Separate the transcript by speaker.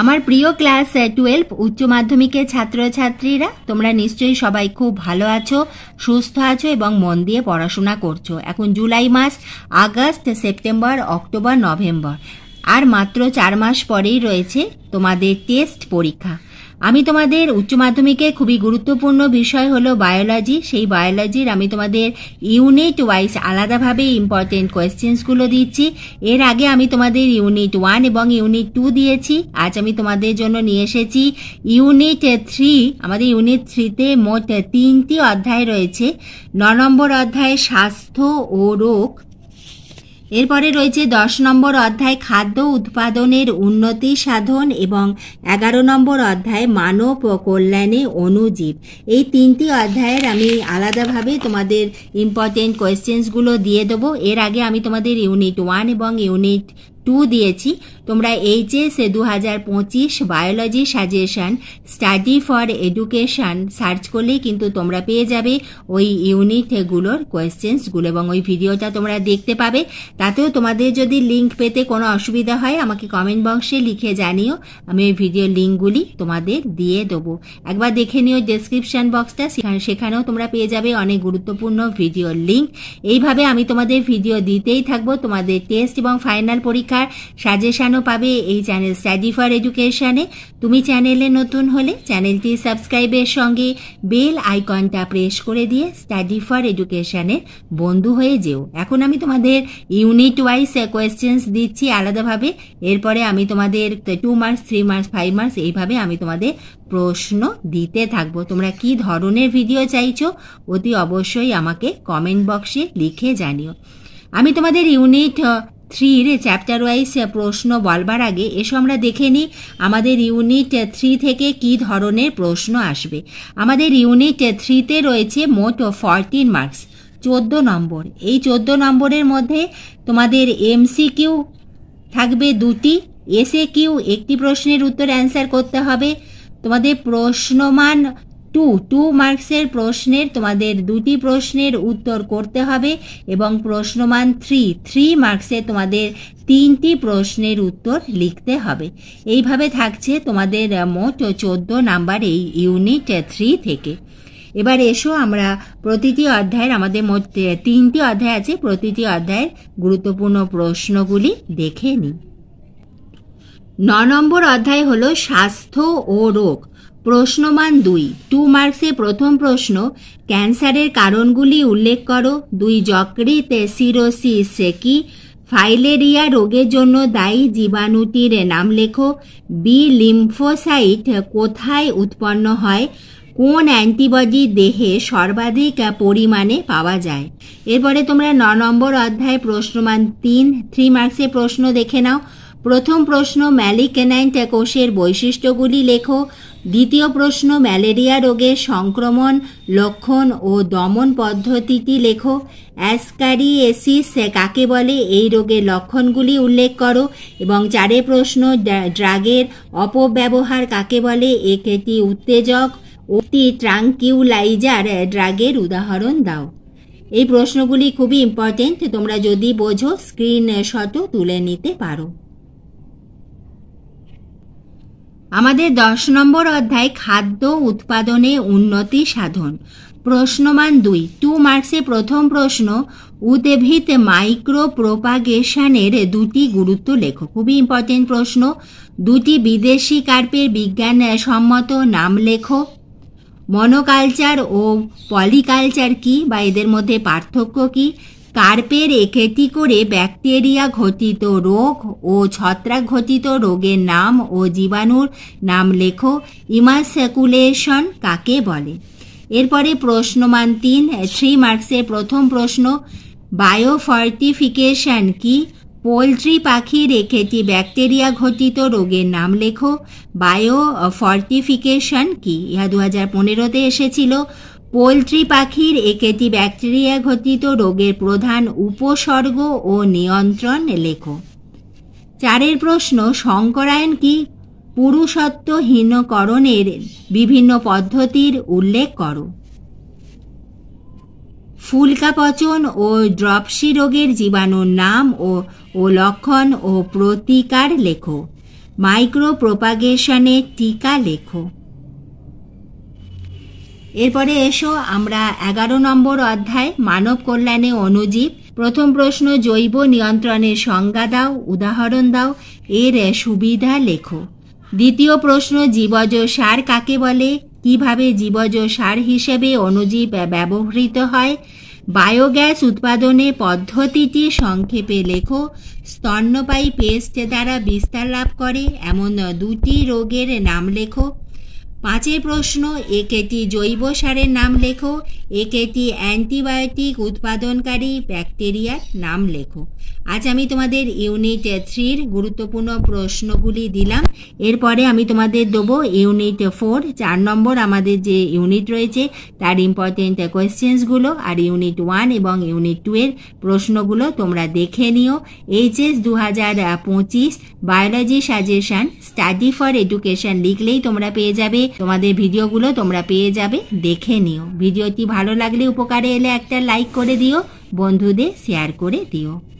Speaker 1: আমার প্রিয় class twelve উচ্চ মাধ্যমিকের ছাত্রছাত্রীরা তোমরা নিশ্চয়ই সবাই খুব ভালো আছো সুস্থ আছো এবং মন দিয়ে পড়াশোনা করছো এখন জুলাই মাস আগস্ট সেপ্টেম্বর অক্টোবর নভেম্বর আর মাত্র চার মাস পরেই রয়েছে তোমাদের টেস্ট পরীক্ষা আমি তোমাদের উচ্চ মাধ্যমিকে খুবই গুরুত্বপূর্ণ বিষয় হলো বায়োলজি সেই বায়োলজির আমি তোমাদের ইউনিট ওয়াইজ আলাদাভাবে ইম্পর্টেন্ট কোয়েশ্চেন্সগুলো দিচ্ছি এর আগে আমি তোমাদের ইউনিট ওয়ান এবং ইউনিট টু দিয়েছি আজ আমি তোমাদের জন্য নিয়ে এসেছি ইউনিট থ্রি আমাদের ইউনিট থ্রিতে মোট তিনটি অধ্যায় রয়েছে ন নম্বর অধ্যায় স্বাস্থ্য ও রোগ এরপরে রয়েছে দশ নম্বর অধ্যায় খাদ্য উৎপাদনের উন্নতি সাধন এবং এগারো নম্বর অধ্যায় মানব ও কল্যাণে অনুজীব এই তিনটি অধ্যায়ের আমি আলাদাভাবে তোমাদের ইম্পর্টেন্ট কোয়েশ্চেন্সগুলো দিয়ে দেবো এর আগে আমি তোমাদের ইউনিট ওয়ান এবং ইউনিট টু দিয়েছি তোমরা এইচএসএ দু হাজার পঁচিশ biology suggestion study for education search করলেই কিন্তু তোমরা পেয়ে যাবে ওই ইউনিটগুলোর কোয়েশ্চেন্সগুলো এবং ওই ভিডিওটা তোমরা দেখতে পাবে তাতেও তোমাদের যদি লিঙ্ক পেতে কোনো অসুবিধা হয় আমাকে কমেন্ট বক্সে লিখে জানিও আমি ওই ভিডিও লিঙ্কগুলি তোমাদের দিয়ে দেবো একবার দেখে নিও ডেসক্রিপশান বক্সটা সেখানে সেখানেও তোমরা পেয়ে যাবে অনেক গুরুত্বপূর্ণ ভিডিওর লিঙ্ক এইভাবে আমি তোমাদের ভিডিও দিতেই থাকবো তোমাদের টেস্ট এবং ফাইনাল পরীক্ষা শেখার সাজেশানও পাবে এই চ্যানেল স্টাডি ফর এডুকেশানে তুমি চ্যানেলে নতুন হলে চ্যানেলটি সাবস্ক্রাইবের সঙ্গে বেল আইকনটা প্রেস করে দিয়ে স্টাডি ফর এডুকেশনে বন্ধু হয়ে যেও এখন আমি তোমাদের ইউনিট ওয়াইজ কোয়েশ্চেন্স দিচ্ছি আলাদাভাবে এরপরে আমি তোমাদের two marks three marks five marks এইভাবে আমি তোমাদের প্রশ্ন দিতে থাকবো তোমরা কি ধরনের ভিডিও চাইছো অতি অবশ্যই আমাকে কমেন্ট বক্সে লিখে জানিও আমি তোমাদের ইউনিট থ্রির চ্যাপ্টার ওয়াইজ প্রশ্ন বলবার আগে এসো আমরা দেখে নিই আমাদের ইউনিট থ্রি থেকে কি ধরনের প্রশ্ন আসবে আমাদের ইউনিট থ্রিতে রয়েছে মোট ফরটিন মার্কস চোদ্দ নম্বর এই চোদ্দ নম্বরের মধ্যে তোমাদের এমসি কিউ থাকবে দুটি এসএ কিউ একটি প্রশ্নের উত্তর অ্যান্সার করতে হবে তোমাদের প্রশ্নমান টু টু মার্কসের প্রশ্নের তোমাদের দুটি প্রশ্নের উত্তর করতে হবে এবং প্রশ্নমান থ্রি থ্রি মার্কসে তোমাদের তিনটি প্রশ্নের উত্তর লিখতে হবে এইভাবে থাকছে তোমাদের মোট চোদ্দ নাম্বার এই ইউনিট থ্রি থেকে এবার এসো আমরা প্রতিটি অধ্যায়ের আমাদের মধ্যে তিনটি অধ্যায় আছে প্রতিটি অধ্যায়ের গুরুত্বপূর্ণ প্রশ্নগুলি দেখে নিই ন নম্বর অধ্যায় হলো স্বাস্থ্য ও রোগ প্রশ্নমান দুই টু মার্কসে প্রথম প্রশ্ন ক্যান্সারের কারণগুলি উল্লেখ করো দুই যকৃতে তেসিরোসি সেকি ফাইলেরিয়া রোগের জন্য দায়ী জীবাণুটির নাম লেখো বি লিম্ফোসাইট কোথায় উৎপন্ন হয় কোন অ্যান্টিবডি দেহে সর্বাধিক পরিমাণে পাওয়া যায় এরপরে তোমরা ন নম্বর অধ্যায় প্রশ্নমান তিন থ্রি মার্কসে প্রশ্ন দেখে নাও প্রথম প্রশ্ন ম্যালিকেনাইন কোষের বৈশিষ্ট্যগুলি লেখো দ্বিতীয় প্রশ্ন ম্যালেরিয়া রোগের সংক্রমণ লক্ষণ ও দমন পদ্ধতিটি লেখো অ্যাসকারিয়েসিস কাকে বলে এই রোগের লক্ষণগুলি উল্লেখ করো এবং চারে প্রশ্ন ড্রাগের অপব্যবহার কাকে বলে একটি উত্তেজক অতি ট্রাঙ্কিউলাইজার ড্রাগের উদাহরণ দাও এই প্রশ্নগুলি খুবই ইম্পর্টেন্ট তোমরা যদি বোঝো স্ক্রিনশটও তুলে নিতে পারো আমাদের দশ নম্বর অধ্যায় খাদ্য উৎপাদনে উন্নতি সাধন প্রশ্নমান দুই টু মার্কসে প্রথম প্রশ্ন উদ্ভিদ মাইক্রো প্রোপাগেশনের দুটি গুরুত্ব লেখো খুবই ইম্পর্টেন্ট প্রশ্ন দুটি বিদেশি কার্পের বিজ্ঞান সম্মত নাম লেখো মনোকালচার ও পলিকালচার কি বা এদের মধ্যে পার্থক্য কি কার্পের রেখেটি করে ব্যাকটেরিয়া ঘটিত রোগ ও ছত্রাক ঘটিত রোগের নাম ও জীবাণুর নাম লেখো ইমাসেকুলেশন কাকে বলে এরপরে প্রশ্নমান তিন থ্রি মার্কসের প্রথম প্রশ্ন বায়োফর্টিফিকেশন কি পোলট্রি পাখির রেখেটি ব্যাকটেরিয়া ঘটিত রোগের নাম লেখো বায়ো ফর্টিফিকেশন কি ইহা দু হাজার পনেরোতে এসেছিল পোলট্রি পাখির একেটি ব্যাকটেরিয়া ঘটিত রোগের প্রধান উপসর্গ ও নিয়ন্ত্রণ লেখো চারের প্রশ্ন শঙ্করায়ন কি পুরুষত্বহীনকরণের বিভিন্ন পদ্ধতির উল্লেখ করো ফুলকা পচন ও ড্রপসি রোগের জীবাণুর নাম ও ও লক্ষণ ও প্রতিকার লেখো প্রোপাগেশনের টিকা লেখো এরপরে এসো আমরা এগারো নম্বর অধ্যায় মানব কল্যাণে অনুজীব প্রথম প্রশ্ন জৈব নিয়ন্ত্রণের সংজ্ঞা দাও উদাহরণ দাও এর সুবিধা লেখো দ্বিতীয় প্রশ্ন জীবজ সার কাকে বলে কিভাবে জীবজ সার হিসেবে অনুজীব ব্যবহৃত হয় বায়োগ্যাস উৎপাদনে পদ্ধতিটি সংক্ষেপে লেখো স্তন্যপায়ী পেস্ট দ্বারা বিস্তার লাভ করে এমন দুটি রোগের নাম লেখো পাঁচের প্রশ্ন একেটি জৈব সারের নাম লেখো একেটি অ্যান্টিবায়োটিক উৎপাদনকারী ব্যাকটেরিয়ার নাম লেখো আজ আমি তোমাদের ইউনিট থ্রির গুরুত্বপূর্ণ প্রশ্নগুলি দিলাম এরপরে আমি তোমাদের দেবো ইউনিট ফোর চার নম্বর আমাদের যে ইউনিট রয়েছে তার ইম্পর্টেন্ট কোয়েশ্চেন্সগুলো আর ইউনিট ওয়ান এবং ইউনিট টু এর প্রশ্নগুলো তোমরা দেখে নিও এইচএস দু হাজার পঁচিশ biology suggestion study for education লিখলেই তোমরা পেয়ে যাবে তোমাদের ভিডিওগুলো তোমরা পেয়ে যাবে দেখে নিও ভিডিওটি ভালো লাগলে উপকারে এলে একটা লাইক করে দিও বন্ধুদের শেয়ার করে দিও